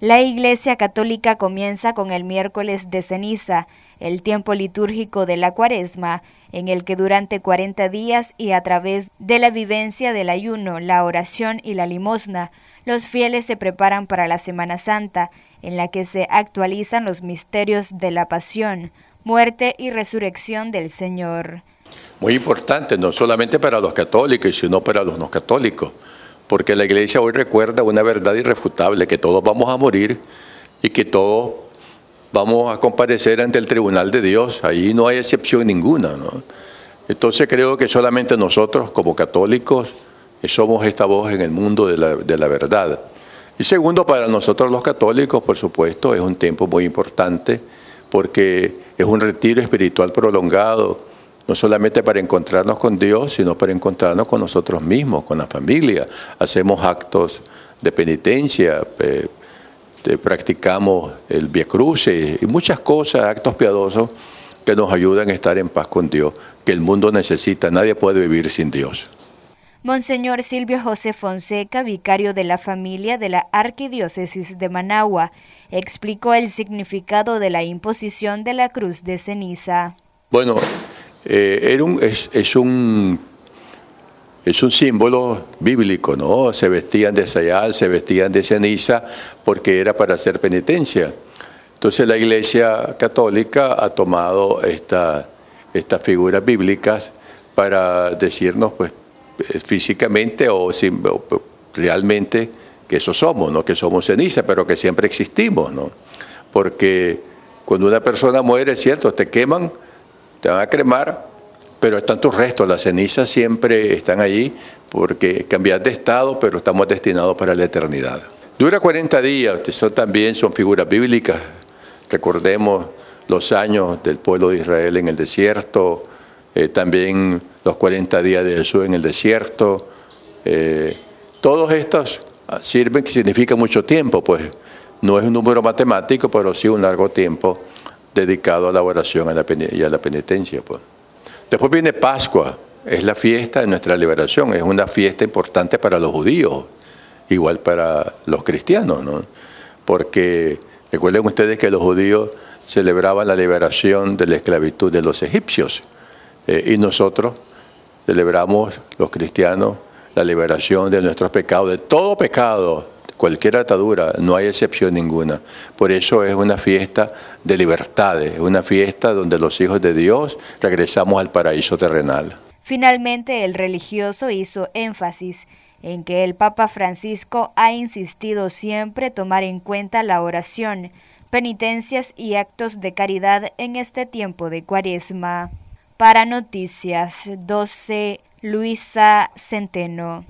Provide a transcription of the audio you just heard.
La Iglesia Católica comienza con el miércoles de ceniza, el tiempo litúrgico de la cuaresma, en el que durante 40 días y a través de la vivencia del ayuno, la oración y la limosna, los fieles se preparan para la Semana Santa, en la que se actualizan los misterios de la pasión, muerte y resurrección del Señor. Muy importante, no solamente para los católicos, sino para los no católicos porque la iglesia hoy recuerda una verdad irrefutable, que todos vamos a morir y que todos vamos a comparecer ante el tribunal de Dios. Ahí no hay excepción ninguna. Entonces creo que solamente nosotros como católicos somos esta voz en el mundo de la verdad. Y segundo, para nosotros los católicos, por supuesto, es un tiempo muy importante porque es un retiro espiritual prolongado no solamente para encontrarnos con Dios, sino para encontrarnos con nosotros mismos, con la familia. Hacemos actos de penitencia, practicamos el Via Cruce y muchas cosas, actos piadosos que nos ayudan a estar en paz con Dios, que el mundo necesita, nadie puede vivir sin Dios. Monseñor Silvio José Fonseca, vicario de la familia de la Arquidiócesis de Managua, explicó el significado de la imposición de la cruz de ceniza. Bueno, eh, es, un, es un símbolo bíblico, ¿no? Se vestían de sayal, se vestían de ceniza, porque era para hacer penitencia. Entonces la Iglesia Católica ha tomado estas figuras bíblicas para decirnos, pues, eh, físicamente o, realmente que eso somos, ¿no? Que somos ceniza, pero que siempre existimos, ¿no? Porque cuando una persona muere, cierto, te queman, te van a cremar, pero están tus restos, las cenizas siempre están allí, porque cambias de estado, pero estamos destinados para la eternidad. Dura 40 días, eso también son figuras bíblicas. Recordemos los años del pueblo de Israel en el desierto, eh, también los 40 días de Jesús en el desierto. Eh, todos estos sirven, que significa mucho tiempo, pues no es un número matemático, pero sí un largo tiempo dedicado a la oración y a la penitencia. Pues. Después viene Pascua, es la fiesta de nuestra liberación, es una fiesta importante para los judíos, igual para los cristianos, ¿no? porque recuerden ustedes que los judíos celebraban la liberación de la esclavitud de los egipcios eh, y nosotros celebramos los cristianos la liberación de nuestros pecados, de todo pecado cualquier atadura, no hay excepción ninguna. Por eso es una fiesta de libertades, una fiesta donde los hijos de Dios regresamos al paraíso terrenal. Finalmente, el religioso hizo énfasis en que el Papa Francisco ha insistido siempre tomar en cuenta la oración, penitencias y actos de caridad en este tiempo de cuaresma. Para Noticias 12, Luisa Centeno.